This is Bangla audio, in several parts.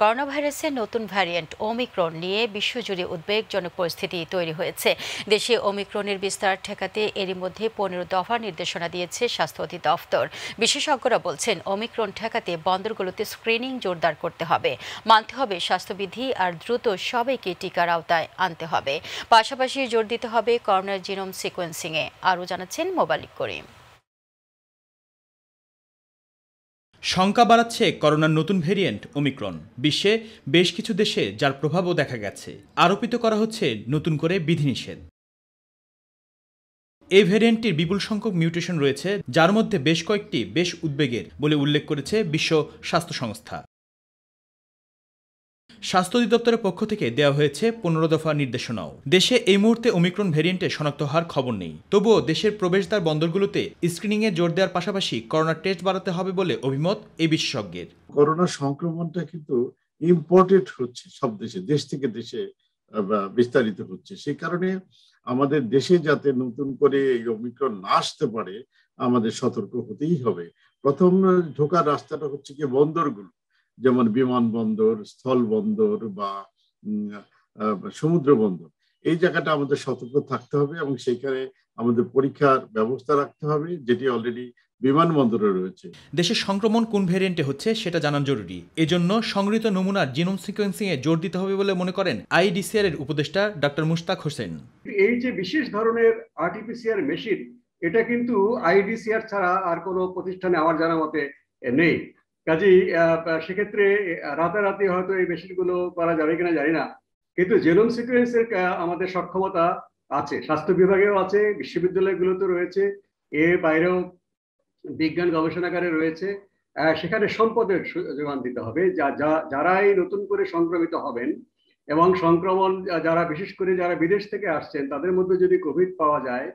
করোনা ভাইরাসের নতুন ভ্যারিয়েন্ট ওমিক্রন নিয়ে বিশ্বজুড়ে উদ্বেগজনক পরিস্থিতি তৈরি হয়েছে দেশে ওমিক্রনের বিস্তার ঠেকাতে এরই মধ্যে পনেরো দফা নির্দেশনা দিয়েছে স্বাস্থ্য অধিদপ্তর বিশেষজ্ঞরা বলছেন ওমিক্রন ঠেকাতে বন্দরগুলোতে স্ক্রিনিং জোরদার করতে হবে মানতে হবে স্বাস্থ্যবিধি আর দ্রুত সবাইকে টিকার আওতায় আনতে হবে পাশাপাশি জোর দিতে হবে করোনার জিনোম সিকোয়েন্সিংয়ে আরও জানাচ্ছেন মোবালিক করিম শঙ্কা বাড়াচ্ছে করোনার নতুন ভেরিয়েন্ট ওমিক্রন বিশ্বে বেশ কিছু দেশে যার প্রভাবও দেখা গেছে আরোপিত করা হচ্ছে নতুন করে বিধিনিষেধ এই ভেরিয়েন্টটির বিপুল সংখ্যক মিউটেশন রয়েছে যার মধ্যে বেশ কয়েকটি বেশ উদ্বেগের বলে উল্লেখ করেছে বিশ্ব স্বাস্থ্য সংস্থা স্বাস্থ্য অধিদপ্তরের পক্ষ থেকে দেওয়া হয়েছে পনেরো দফা নির্দেশনাও দেশে এই মুহূর্তে ওমিক্রন ভ্যারিয়েন্টে শনাক্ত হওয়ার খবর নেই তবুও দেশের প্রবেশদ্বার বন্দরগুলোতে স্ক্রিনিংয়ে জোর দেওয়ার পাশাপাশি করোনা টেস্ট বাড়াতে হবে বলে অভিমত এই বিশেষজ্ঞের করোনা সংক্রমণটা কিন্তু ইম্পোর্টেড হচ্ছে সব দেশে দেশ থেকে দেশে বিস্তারিত হচ্ছে সেই কারণে আমাদের দেশে যাতে নতুন করে এই অমিক্রণ না আসতে পারে আমাদের সতর্ক হতেই হবে প্রথম ঢোকার রাস্তাটা হচ্ছে কি বন্দরগুলো যেমন বিমানবন্দর স্থলবন্দর বা সমুদ্র বন্দর এই জায়গাটা আমাদের সতর্ক থাকতে হবে এবং সেখানে আমাদের পরীক্ষার ব্যবস্থা রাখতে হবে যেটি অলরেডি বিমানবন্দরে রয়েছে দেশে সংক্রমণ কোন ভ্যারিয়েন্টে হচ্ছে সেটা জানান জরুরি এজন্য সংগৃহীত নমুনার জিনোম সিকোয়েন্সিং এ জোর দিতে হবে বলে মনে করেন আইডিসিআর এর উপদেষ্টা ডক্টর মুশতাক হোসেন এই যে বিশেষ ধরনের আরটিপিসিআর মেশিন এটা কিন্তু আইডিসিআর ছাড়া আর কোনো প্রতিষ্ঠানে আমার জানা মতে নেই কাজেই সেক্ষেত্রে রাতারাতি হয়তো এই মেশিনগুলো করা যাবে কিনা জানি না কিন্তু জেনোম সিকুয়েন্সের আমাদের সক্ষমতা আছে স্বাস্থ্য বিভাগেও আছে বিশ্ববিদ্যালয়গুলোতে রয়েছে এর বাইরেও বিজ্ঞান গবেষণাগারে রয়েছে সেখানে সম্পদের যোগান দিতে হবে যা যা যারাই নতুন করে সংক্রমিত হবেন এবং সংক্রমণ যারা বিশেষ করে যারা বিদেশ থেকে আসছেন তাদের মধ্যে যদি কোভিড পাওয়া যায়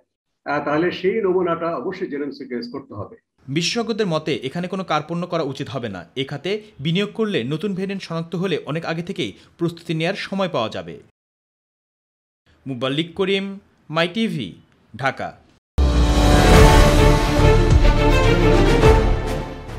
তাহলে সেই নমুনাটা অবশ্যই জেনেম করতে হবে বিশেষজ্ঞদের মতে এখানে কোনো কার্পণ্য করা উচিত হবে না এ খাতে বিনিয়োগ করলে নতুন ভেরিয়েন্ট শনাক্ত হলে অনেক আগে থেকেই প্রস্তুতি নেয়ার সময় পাওয়া যাবে মুবাল্লিক করিম মাই টিভি ঢাকা